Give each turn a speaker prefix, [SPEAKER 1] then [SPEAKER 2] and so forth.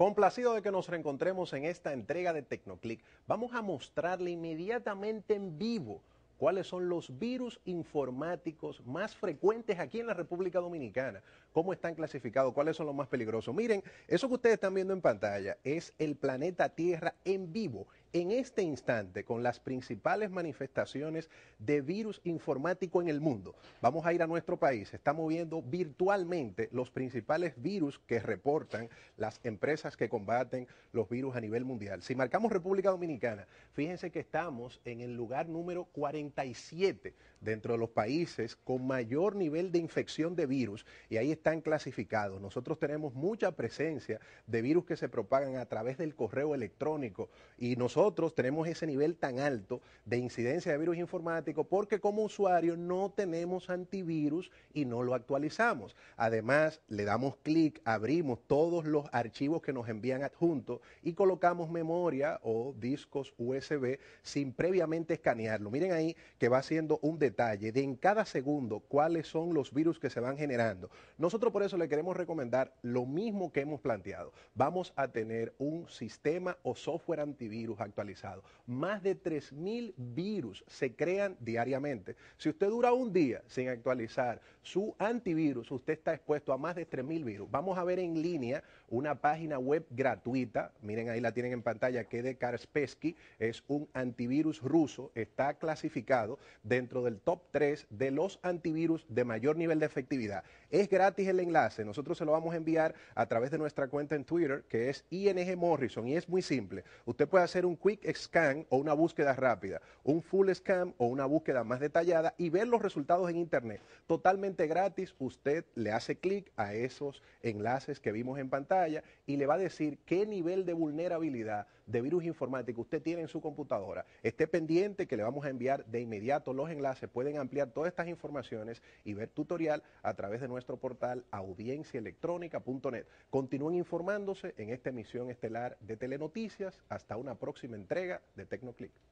[SPEAKER 1] Complacido de que nos reencontremos en esta entrega de Tecnoclick, vamos a mostrarle inmediatamente en vivo cuáles son los virus informáticos más frecuentes aquí en la República Dominicana, cómo están clasificados, cuáles son los más peligrosos. Miren, eso que ustedes están viendo en pantalla es el planeta Tierra en vivo en este instante con las principales manifestaciones de virus informático en el mundo. Vamos a ir a nuestro país. Estamos viendo virtualmente los principales virus que reportan las empresas que combaten los virus a nivel mundial. Si marcamos República Dominicana, fíjense que estamos en el lugar número 47 dentro de los países con mayor nivel de infección de virus y ahí están clasificados. Nosotros tenemos mucha presencia de virus que se propagan a través del correo electrónico y nosotros nosotros tenemos ese nivel tan alto de incidencia de virus informático porque como usuario no tenemos antivirus y no lo actualizamos. Además, le damos clic, abrimos todos los archivos que nos envían adjuntos y colocamos memoria o discos USB sin previamente escanearlo. Miren ahí que va haciendo un detalle de en cada segundo cuáles son los virus que se van generando. Nosotros por eso le queremos recomendar lo mismo que hemos planteado. Vamos a tener un sistema o software antivirus actualizado. Más de 3.000 virus se crean diariamente. Si usted dura un día sin actualizar su antivirus, usted está expuesto a más de 3.000 virus. Vamos a ver en línea una página web gratuita. Miren, ahí la tienen en pantalla, que de Karspesky. es un antivirus ruso. Está clasificado dentro del top 3 de los antivirus de mayor nivel de efectividad. Es gratis el enlace. Nosotros se lo vamos a enviar a través de nuestra cuenta en Twitter, que es ING Morrison. Y es muy simple. Usted puede hacer un quick scan o una búsqueda rápida, un full scan o una búsqueda más detallada y ver los resultados en Internet. Totalmente gratis, usted le hace clic a esos enlaces que vimos en pantalla y le va a decir qué nivel de vulnerabilidad de virus informático usted tiene en su computadora. Esté pendiente que le vamos a enviar de inmediato los enlaces. Pueden ampliar todas estas informaciones y ver tutorial a través de nuestro portal audienciaelectrónica.net. Continúen informándose en esta emisión estelar de Telenoticias. Hasta una próxima entrega de TecnoClick.